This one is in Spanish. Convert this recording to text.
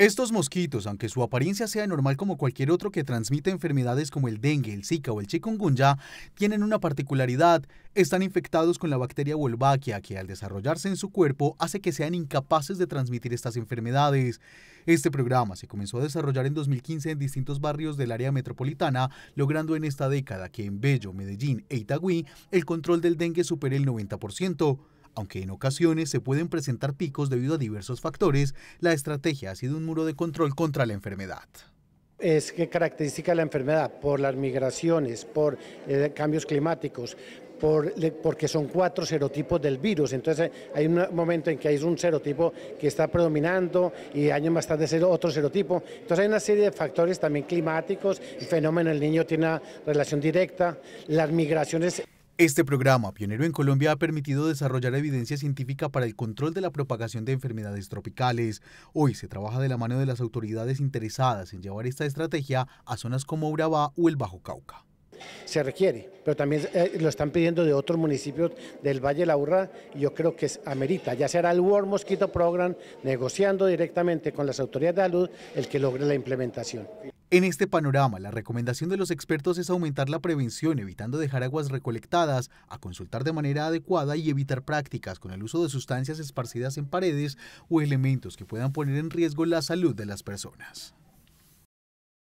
Estos mosquitos, aunque su apariencia sea normal como cualquier otro que transmite enfermedades como el dengue, el zika o el chikungunya, tienen una particularidad, están infectados con la bacteria Wolbachia que al desarrollarse en su cuerpo hace que sean incapaces de transmitir estas enfermedades. Este programa se comenzó a desarrollar en 2015 en distintos barrios del área metropolitana, logrando en esta década que en Bello, Medellín e Itagüí el control del dengue supere el 90%. Aunque en ocasiones se pueden presentar picos debido a diversos factores, la estrategia ha sido un muro de control contra la enfermedad es que característica la enfermedad, por las migraciones, por eh, cambios climáticos, por, porque son cuatro serotipos del virus. Entonces eh, hay un momento en que hay un serotipo que está predominando y años más tarde ser otro serotipo. Entonces hay una serie de factores también climáticos, el fenómeno del niño tiene una relación directa, las migraciones este programa, pionero en Colombia, ha permitido desarrollar evidencia científica para el control de la propagación de enfermedades tropicales. Hoy se trabaja de la mano de las autoridades interesadas en llevar esta estrategia a zonas como Urabá o el Bajo Cauca. Se requiere, pero también eh, lo están pidiendo de otros municipios del Valle de la Urra y yo creo que es, amerita. Ya será el War Mosquito Program negociando directamente con las autoridades de salud el que logre la implementación. En este panorama, la recomendación de los expertos es aumentar la prevención evitando dejar aguas recolectadas, a consultar de manera adecuada y evitar prácticas con el uso de sustancias esparcidas en paredes o elementos que puedan poner en riesgo la salud de las personas.